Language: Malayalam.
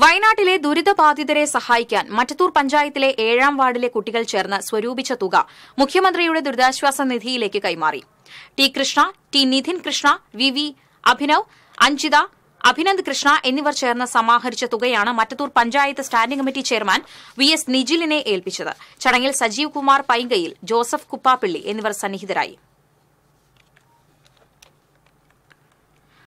വയനാട്ടിലെ ദുരിതബാധിതരെ സഹായിക്കാൻ മറ്റത്തൂർ പഞ്ചായത്തിലെ ഏഴാം വാർഡിലെ കുട്ടികൾ ചേർന്ന് സ്വരൂപിച്ച തുക മുഖ്യമന്ത്രിയുടെ ദുരിതാശ്വാസ നിധിയിലേക്ക് കൈമാറി T Krishna T Nidhin Krishna V V Abhinav Anjitha Abhinand Krishna എന്നിവർ ചേർന്ന് സമാഹരിച്ച തുകയാണ് Mattathur panchayat standing committee chairman V S നിജിലിനെ ഏൽപ്പിച്ചത് ചടങ്ങിൽ സജീവ് കുമാർ പൈങ്കയിൽ ജോസഫ് കുപ്പാപ്പിള്ളി എന്നിവർ സന്നിഹിതരായി